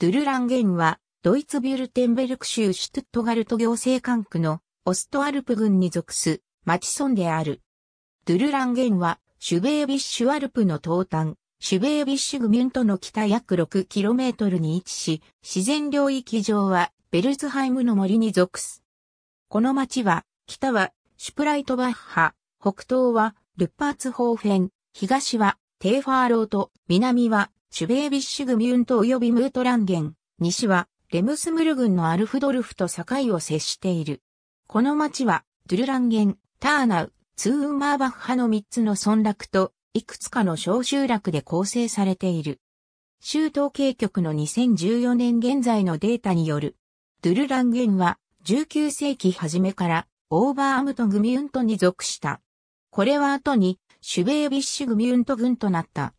ドゥルランゲンは、ドイツビュルテンベルク州シュトゥットガルト行政管区のオストアルプ郡に属す町村である。ドゥルランゲンは、シュベービッシュアルプの東端、シュベービッシュグミュントの北約 6km に位置し、自然領域上はベルツハイムの森に属す。この町は、北はシュプライトバッハ、北東はルッパーツホーフェン、東はテーファーロート、南はシュベービッシュグミュント及びムートランゲン、西はレムスムル郡のアルフドルフと境を接している。この町は、ドゥルランゲン、ターナウ、ツーウンマーバッハの3つの村落と、いくつかの小集落で構成されている。州統計局の2014年現在のデータによる、ドゥルランゲンは19世紀初めからオーバーアムトグミュントに属した。これは後にシュベービッシュグミュント軍となった。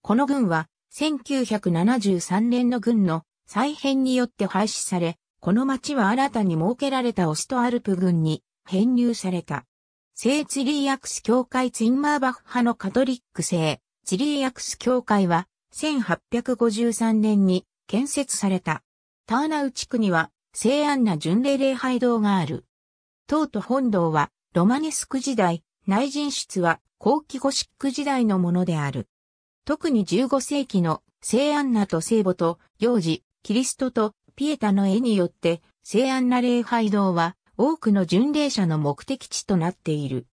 この軍は1973年の軍の再編によって廃止され、この町は新たに設けられたオストアルプ軍に編入された。聖ツリーアクス教会ツインマーバッハのカトリック聖ツリーアクス教会は1853年に建設された。ターナウ地区には聖安な巡礼礼拝堂がある。塔と本堂はロマネスク時代、内人室は後期ゴシック時代のものである。特に15世紀の聖アンナと聖母と幼児、キリストとピエタの絵によって聖アンナ礼拝堂は多くの巡礼者の目的地となっている。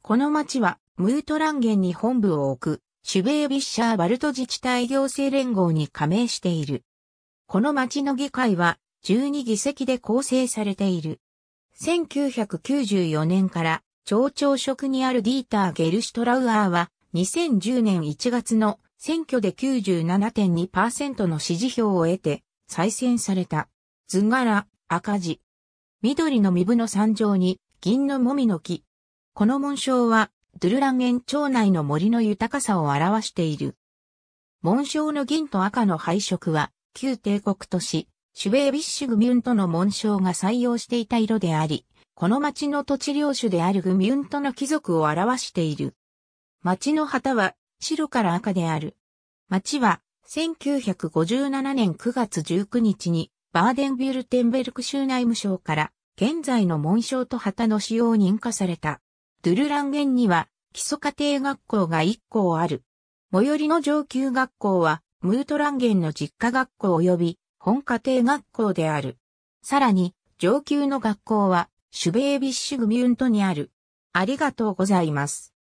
この町はムートランゲンに本部を置くシュベービッシャーバルト自治体行政連合に加盟している。この町の議会は12議席で構成されている。1994年から町長職にあるディーター・ゲルシュトラウアーは2010年1月の選挙で97.2%の支持票を得て再選された。図柄、赤字。緑の身分の山上に銀のもみの木。この紋章は、ドゥルランゲン町内の森の豊かさを表している。紋章の銀と赤の配色は、旧帝国都市、シュベービッシュグミュントの紋章が採用していた色であり、この町の土地領主であるグミュントの貴族を表している。町の旗は白から赤である。町は1957年9月19日にバーデンビュルテンベルク州内務省から現在の紋章と旗の使用を認可された。ドゥルランゲンには基礎家庭学校が1校ある。最寄りの上級学校はムートランゲンの実家学校及び本家庭学校である。さらに上級の学校はシュベービッシュグミュントにある。ありがとうございます。